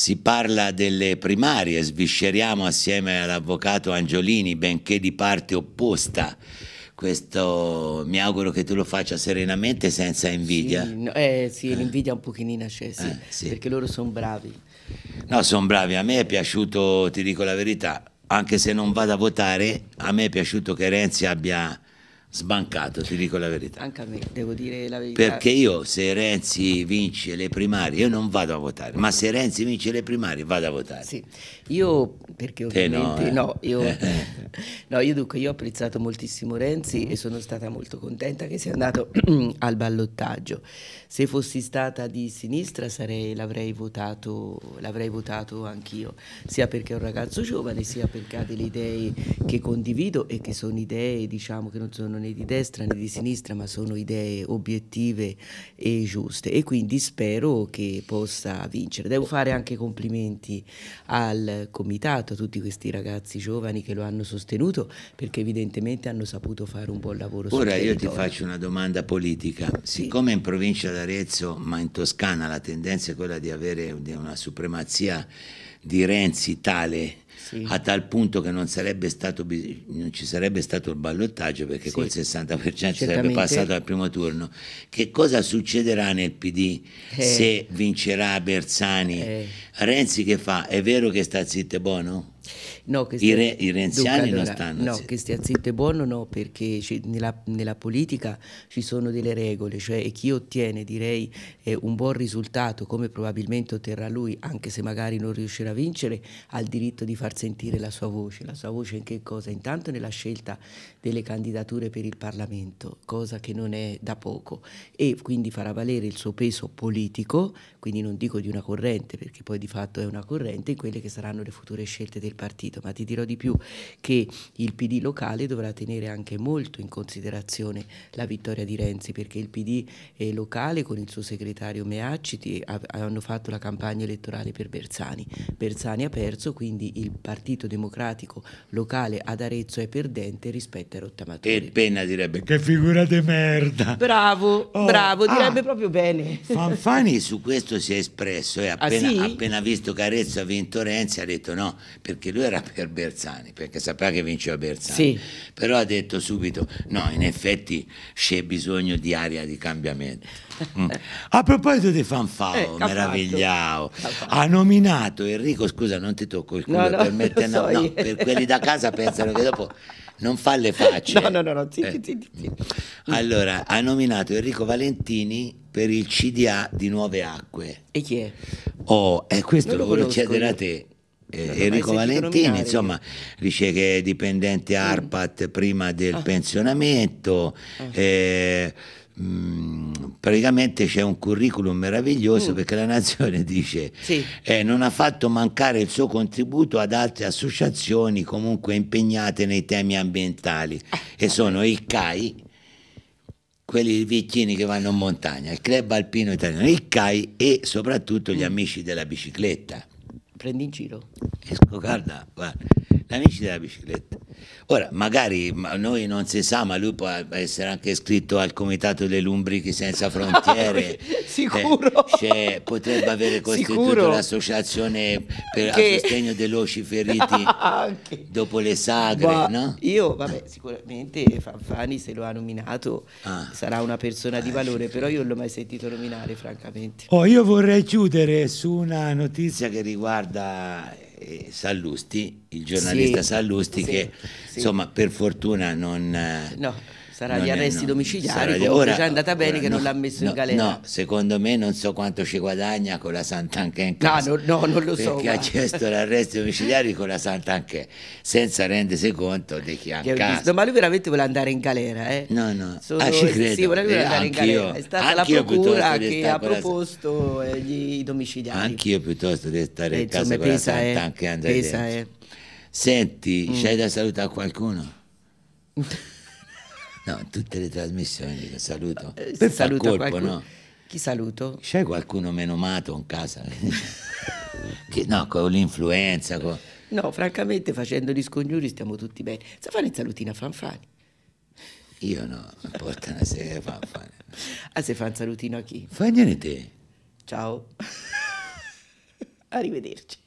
si parla delle primarie, svisceriamo assieme all'avvocato Angiolini, benché di parte opposta. Questo mi auguro che tu lo faccia serenamente senza invidia. Sì, no, eh, sì eh. l'invidia un pochino c'è, sì, eh, sì. perché loro sono bravi. No, sono bravi, a me è piaciuto, ti dico la verità, anche se non vado a votare, a me è piaciuto che Renzi abbia sbancato, ti dico la verità. Anche a me, devo dire la verità. Perché io se Renzi vince le primarie, io non vado a votare, ma se Renzi vince le primarie vado a votare. Sì, io perché ovviamente... Eh no, eh. no, io, no, io dunque, io ho apprezzato moltissimo Renzi mm. e sono stata molto contenta che sia andato al ballottaggio. Se fossi stata di sinistra l'avrei votato, l'avrei votato anch'io, sia perché è un ragazzo giovane, sia perché ha delle idee che condivido e che sono idee diciamo che non sono né di destra né di sinistra, ma sono idee obiettive e giuste e quindi spero che possa vincere. Devo fare anche complimenti al comitato, a tutti questi ragazzi giovani che lo hanno sostenuto perché evidentemente hanno saputo fare un buon lavoro. Ora io ti faccio una domanda politica, sì. siccome in provincia d'Arezzo, ma in Toscana la tendenza è quella di avere una supremazia di Renzi tale sì. a tal punto che non, stato, non, ci sarebbe stato il ballottaggio perché sì. col 60% sarebbe passato al primo turno. Che cosa succederà nel PD eh. se vincerà Bersani? Eh. Renzi che fa? È vero che sta zitto e buono? No, che stia, I, re, I renziani dunque, allora, stanno. No, zitto. che stia zitto e buono no, perché nella, nella, politica ci sono delle regole, cioè chi ottiene direi eh, un buon risultato, come probabilmente otterrà lui, anche se magari non riuscirà a vincere, ha il diritto di far sentire la sua voce. La sua voce in che cosa? Intanto nella scelta delle candidature per il Parlamento, cosa che non è da poco, e quindi farà valere il suo peso politico, quindi non dico di una corrente, perché poi di fatto è una corrente, in quelle che saranno le future scelte del Parlamento partito, ma ti dirò di più che il PD locale dovrà tenere anche molto in considerazione la vittoria di Renzi, perché il PD eh, locale con il suo segretario Meacciti hanno fatto la campagna elettorale per Bersani. Bersani ha perso, quindi il Partito Democratico locale ad Arezzo è perdente rispetto a rottamatori. E Penna direbbe che figura di merda. Bravo, oh, bravo, direbbe ah, proprio bene. Fanfani su questo si è espresso e ah, appena, ah, sì? appena visto che Arezzo ha vinto Renzi ha detto no, perché perché lui era per Bersani, perché sapeva che vinceva Bersani, sì. però ha detto subito no, in effetti c'è bisogno di aria di cambiamento. Mm. A proposito di Fanfao, eh, meravigliao, ha nominato Enrico, scusa non ti tocco il culo, no, no, permette, so no, no, per quelli da casa pensano che dopo non fa le facce. No, no, no, no. Zitti, eh. zitti, zitti. Mm. Allora, ha nominato Enrico Valentini per il CDA di Nuove Acque. E chi è? Oh, è eh, questo non lo voglio chiedere a te. Cioè, eh, Enrico Valentini insomma eh. dice che è dipendente mm. ARPAT mm. prima del ah. pensionamento ah. Eh, mm, praticamente c'è un curriculum meraviglioso mm. perché la nazione dice sì. eh, non ha fatto mancare il suo contributo ad altre associazioni comunque impegnate nei temi ambientali e sono i CAI quelli vicini che vanno in montagna, il club alpino italiano, il CAI e soprattutto gli mm. amici della bicicletta prendi in giro. guarda, guarda, gli amici della bicicletta Ora, magari ma noi non si sa, ma lui può essere anche iscritto al comitato delle Lumbrichi Senza Frontiere. Sicuro. Eh, potrebbe avere costituito l'associazione per che... a sostegno dei loci feriti dopo le sagre, ma no? Io, eh. vabbè, sicuramente Fanfani se lo ha nominato ah. sarà una persona di ah, valore, però io non l'ho mai sentito nominare, francamente. Oh, io vorrei chiudere su una notizia che riguarda eh, Sallusti, il giornalista sì, Sallusti sì, che sì. insomma per fortuna non... Eh, no Sarà non gli arresti è, domiciliari, sarà, ora, ci andata bene ora, che no, non l'ha messo no, in galera. No, secondo me non so quanto ci guadagna con la Santa Anche in casa. No, no, non lo so. Perché ma. ha chiesto l'arresto domiciliare con la Santa Anche senza rendersi conto di chi ha casa. ma lui veramente vuole andare in galera, eh? No, no, Sono, ah, ci eh, credo. Sì, voleva eh, in galera. È stata la procura che ha proposto eh, gli domiciliari. Anch'io piuttosto di stare eh, in casa con la Santa eh. Sant'Anche eh, andare pesa, eh. Senti, mm. c'hai da salutare qualcuno? No, tutte le trasmissioni che saluto. Eh, per saluto colpo, qualcuno... no? Chi saluto? C'è qualcuno meno matto in casa? che, no, con l'influenza. Con... No, francamente facendo gli scongiuri stiamo tutti bene. Sa fare in a Fanfani? Io no, mi porta una sera Fanfani. ah, se fa un salutino a chi? Fagliene te. Ciao. Arrivederci.